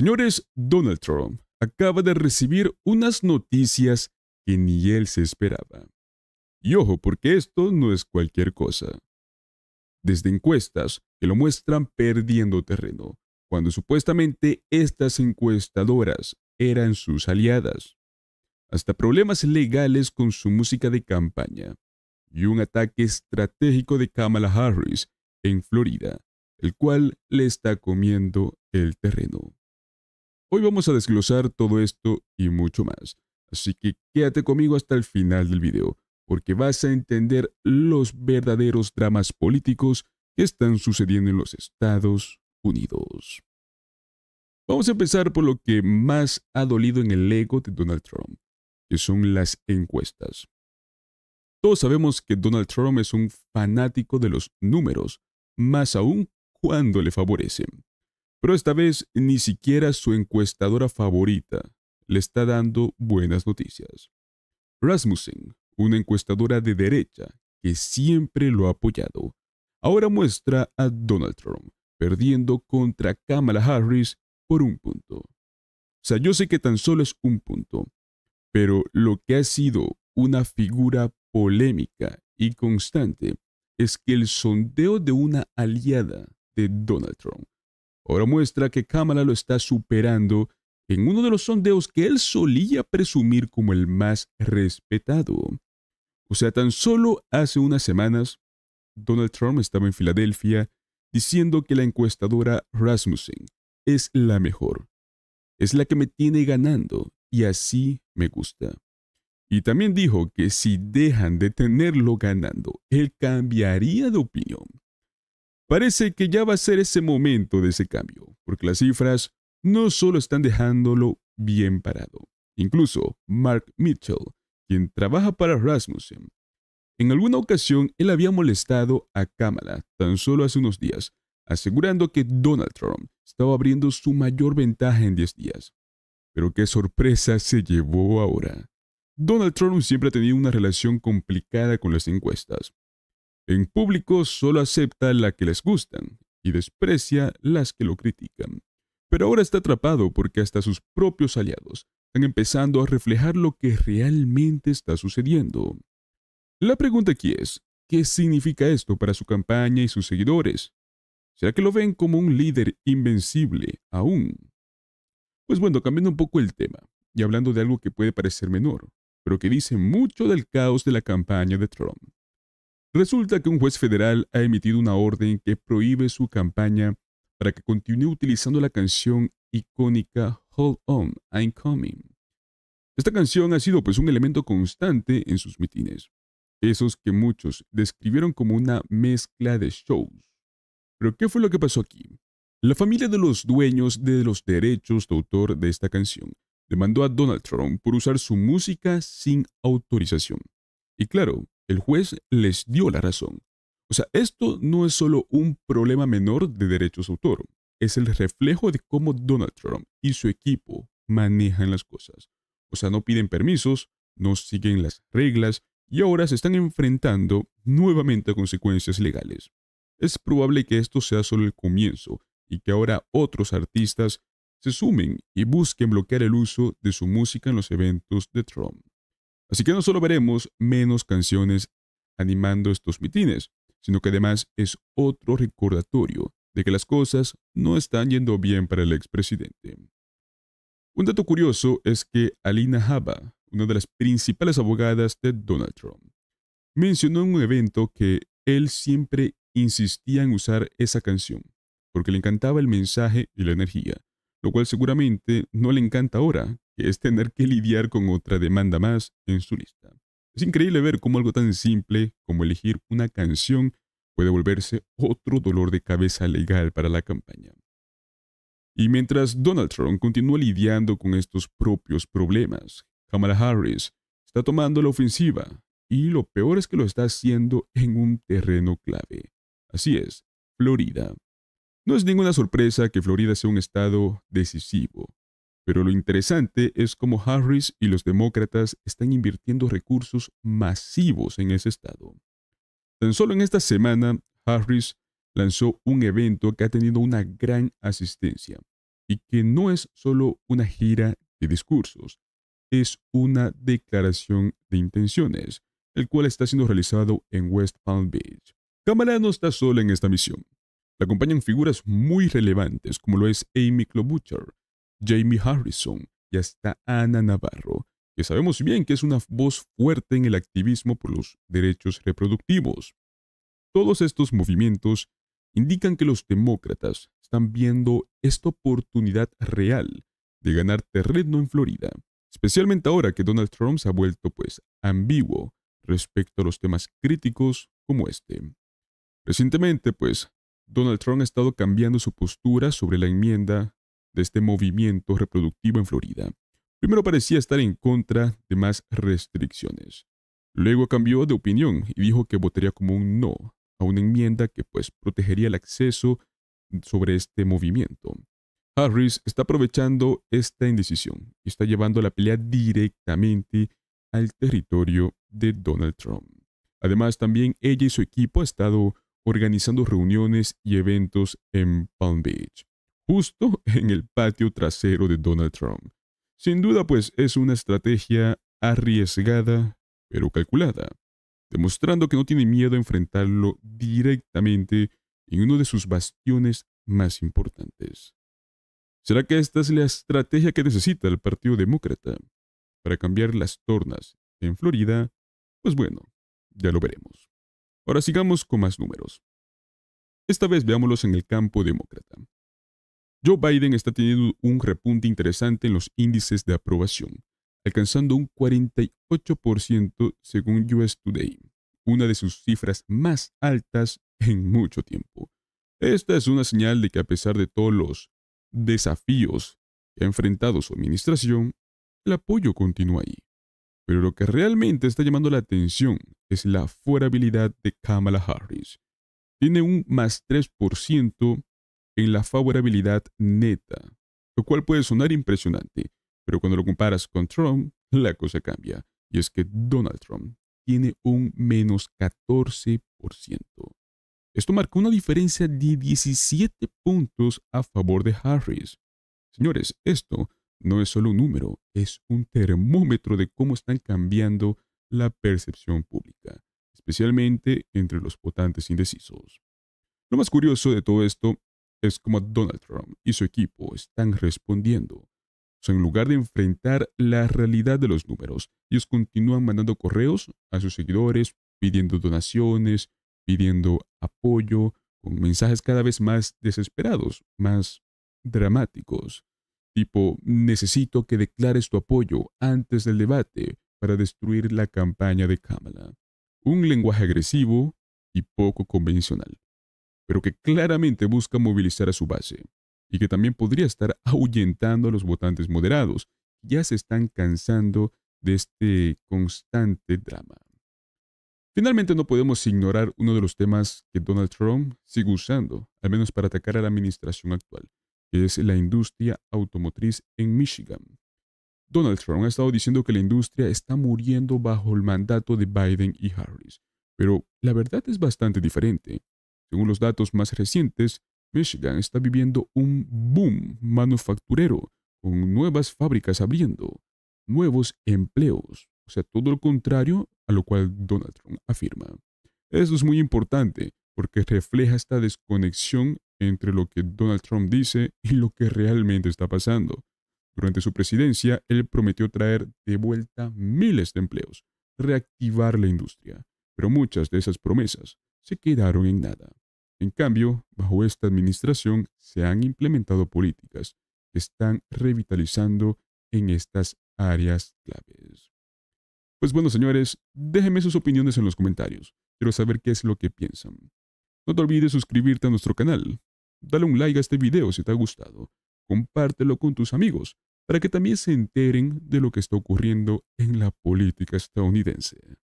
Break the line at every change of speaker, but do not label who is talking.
Señores, Donald Trump acaba de recibir unas noticias que ni él se esperaba. Y ojo, porque esto no es cualquier cosa. Desde encuestas que lo muestran perdiendo terreno, cuando supuestamente estas encuestadoras eran sus aliadas, hasta problemas legales con su música de campaña, y un ataque estratégico de Kamala Harris en Florida, el cual le está comiendo el terreno. Hoy vamos a desglosar todo esto y mucho más, así que quédate conmigo hasta el final del video, porque vas a entender los verdaderos dramas políticos que están sucediendo en los Estados Unidos. Vamos a empezar por lo que más ha dolido en el ego de Donald Trump, que son las encuestas. Todos sabemos que Donald Trump es un fanático de los números, más aún cuando le favorecen. Pero esta vez ni siquiera su encuestadora favorita le está dando buenas noticias. Rasmussen, una encuestadora de derecha que siempre lo ha apoyado, ahora muestra a Donald Trump perdiendo contra Kamala Harris por un punto. O sea, yo sé que tan solo es un punto, pero lo que ha sido una figura polémica y constante es que el sondeo de una aliada de Donald Trump Ahora muestra que Kamala lo está superando en uno de los sondeos que él solía presumir como el más respetado. O sea, tan solo hace unas semanas, Donald Trump estaba en Filadelfia diciendo que la encuestadora Rasmussen es la mejor. Es la que me tiene ganando y así me gusta. Y también dijo que si dejan de tenerlo ganando, él cambiaría de opinión. Parece que ya va a ser ese momento de ese cambio, porque las cifras no solo están dejándolo bien parado. Incluso Mark Mitchell, quien trabaja para Rasmussen, en alguna ocasión él había molestado a Kamala tan solo hace unos días, asegurando que Donald Trump estaba abriendo su mayor ventaja en 10 días. Pero qué sorpresa se llevó ahora. Donald Trump siempre ha tenido una relación complicada con las encuestas. En público solo acepta la que les gustan y desprecia las que lo critican. Pero ahora está atrapado porque hasta sus propios aliados están empezando a reflejar lo que realmente está sucediendo. La pregunta aquí es, ¿qué significa esto para su campaña y sus seguidores? ¿Será que lo ven como un líder invencible aún? Pues bueno, cambiando un poco el tema y hablando de algo que puede parecer menor, pero que dice mucho del caos de la campaña de Trump. Resulta que un juez federal ha emitido una orden que prohíbe su campaña para que continúe utilizando la canción icónica Hold On, I'm Coming. Esta canción ha sido pues un elemento constante en sus mitines, esos que muchos describieron como una mezcla de shows. Pero ¿qué fue lo que pasó aquí? La familia de los dueños de los derechos de autor de esta canción demandó a Donald Trump por usar su música sin autorización. Y claro, el juez les dio la razón. O sea, esto no es solo un problema menor de derechos de autor, es el reflejo de cómo Donald Trump y su equipo manejan las cosas. O sea, no piden permisos, no siguen las reglas y ahora se están enfrentando nuevamente a consecuencias legales. Es probable que esto sea solo el comienzo y que ahora otros artistas se sumen y busquen bloquear el uso de su música en los eventos de Trump. Así que no solo veremos menos canciones animando estos mitines, sino que además es otro recordatorio de que las cosas no están yendo bien para el expresidente. Un dato curioso es que Alina Haba, una de las principales abogadas de Donald Trump, mencionó en un evento que él siempre insistía en usar esa canción, porque le encantaba el mensaje y la energía, lo cual seguramente no le encanta ahora, es tener que lidiar con otra demanda más en su lista. Es increíble ver cómo algo tan simple como elegir una canción puede volverse otro dolor de cabeza legal para la campaña. Y mientras Donald Trump continúa lidiando con estos propios problemas, Kamala Harris está tomando la ofensiva y lo peor es que lo está haciendo en un terreno clave. Así es, Florida. No es ninguna sorpresa que Florida sea un estado decisivo, pero lo interesante es cómo Harris y los demócratas están invirtiendo recursos masivos en ese estado. Tan solo en esta semana, Harris lanzó un evento que ha tenido una gran asistencia y que no es solo una gira de discursos, es una declaración de intenciones, el cual está siendo realizado en West Palm Beach. Kamala no está sola en esta misión. La acompañan figuras muy relevantes como lo es Amy Klobuchar, Jamie Harrison y hasta Ana Navarro, que sabemos bien que es una voz fuerte en el activismo por los derechos reproductivos. Todos estos movimientos indican que los demócratas están viendo esta oportunidad real de ganar terreno en Florida, especialmente ahora que Donald Trump se ha vuelto pues ambiguo respecto a los temas críticos como este. Recientemente, pues, Donald Trump ha estado cambiando su postura sobre la enmienda de este movimiento reproductivo en Florida. Primero parecía estar en contra de más restricciones. Luego cambió de opinión y dijo que votaría como un no a una enmienda que pues protegería el acceso sobre este movimiento. Harris está aprovechando esta indecisión y está llevando la pelea directamente al territorio de Donald Trump. Además, también ella y su equipo ha estado organizando reuniones y eventos en Palm Beach justo en el patio trasero de Donald Trump. Sin duda, pues es una estrategia arriesgada, pero calculada, demostrando que no tiene miedo a enfrentarlo directamente en uno de sus bastiones más importantes. ¿Será que esta es la estrategia que necesita el Partido Demócrata para cambiar las tornas en Florida? Pues bueno, ya lo veremos. Ahora sigamos con más números. Esta vez veámoslos en el campo demócrata. Joe Biden está teniendo un repunte interesante en los índices de aprobación, alcanzando un 48% según US Today, una de sus cifras más altas en mucho tiempo. Esta es una señal de que a pesar de todos los desafíos que ha enfrentado su administración, el apoyo continúa ahí. Pero lo que realmente está llamando la atención es la fuerabilidad de Kamala Harris. Tiene un más 3% en la favorabilidad neta, lo cual puede sonar impresionante, pero cuando lo comparas con Trump, la cosa cambia. Y es que Donald Trump tiene un menos 14%. Esto marcó una diferencia de 17 puntos a favor de Harris. Señores, esto no es solo un número, es un termómetro de cómo están cambiando la percepción pública, especialmente entre los votantes indecisos. Lo más curioso de todo esto es como Donald Trump y su equipo están respondiendo. en lugar de enfrentar la realidad de los números, ellos continúan mandando correos a sus seguidores pidiendo donaciones, pidiendo apoyo, con mensajes cada vez más desesperados, más dramáticos. Tipo, necesito que declares tu apoyo antes del debate para destruir la campaña de Kamala. Un lenguaje agresivo y poco convencional pero que claramente busca movilizar a su base, y que también podría estar ahuyentando a los votantes moderados, ya se están cansando de este constante drama. Finalmente, no podemos ignorar uno de los temas que Donald Trump sigue usando, al menos para atacar a la administración actual, que es la industria automotriz en Michigan. Donald Trump ha estado diciendo que la industria está muriendo bajo el mandato de Biden y Harris, pero la verdad es bastante diferente. Según los datos más recientes, Michigan está viviendo un boom manufacturero, con nuevas fábricas abriendo, nuevos empleos, o sea, todo lo contrario a lo cual Donald Trump afirma. Eso es muy importante porque refleja esta desconexión entre lo que Donald Trump dice y lo que realmente está pasando. Durante su presidencia, él prometió traer de vuelta miles de empleos, reactivar la industria, pero muchas de esas promesas se quedaron en nada. En cambio, bajo esta administración se han implementado políticas que están revitalizando en estas áreas claves. Pues bueno, señores, déjenme sus opiniones en los comentarios. Quiero saber qué es lo que piensan. No te olvides suscribirte a nuestro canal. Dale un like a este video si te ha gustado. Compártelo con tus amigos para que también se enteren de lo que está ocurriendo en la política estadounidense.